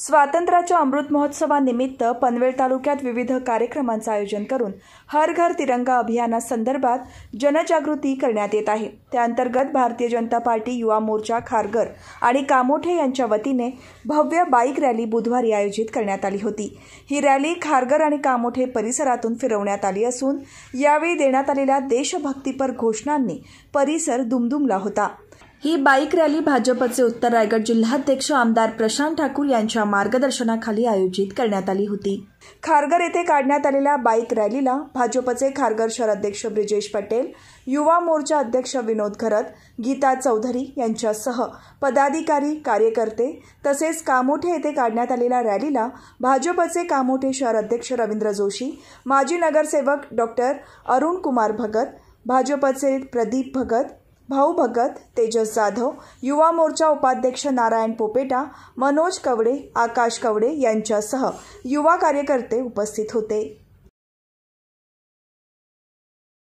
स्वातंत्र्याच्या अमृत महोत्सवानिमित्त पनवेल तालुक्यात विविध कार्यक्रमांचं आयोजन करून हर घर तिरंगा अभियानासंदर्भात जनजागृती करण्यात येत आहे त्याअंतर्गत भारतीय जनता पार्टी युवा मोर्चा खारघर आणि कामोठे यांच्या वतीने भव्य बाईक रॅली बुधवारी आयोजित करण्यात आली होती ही रॅली खारघर आणि कामोठे परिसरातून फिरवण्यात आली असून यावेळी देण्यात आलेल्या देशभक्तीपर घोषणांनी परिसर दुमदुमला होता ही बाईक रॅली भाजपचे उत्तर रायगड जिल्हाध्यक्ष आमदार प्रशांत ठाकूर यांच्या मार्गदर्शनाखाली आयोजित करण्यात आली होती खारघर येथे काढण्यात आलेल्या बाईक रॅलीला भाजपचे खारघर अध्यक्ष ब्रिजेश पटेल युवा मोर्चा अध्यक्ष विनोद खरत गीता चौधरी यांच्यासह पदाधिकारी कार्यकर्ते तसेच कामोठे येथे काढण्यात आलेल्या रॅलीला भाजपचे कामोठे शहर अध्यक्ष रवींद्र जोशी माजी नगरसेवक डॉक्टर अरुण कुमार भगत भाजपचे प्रदीप भगत भाऊ भगत तेजस जाधव युवा मोर्चा उपाध्यक्ष नारायण पोपेटा मनोज कवडे आकाश कवडे यांच्यासह युवा कार्यकर्ते उपस्थित होते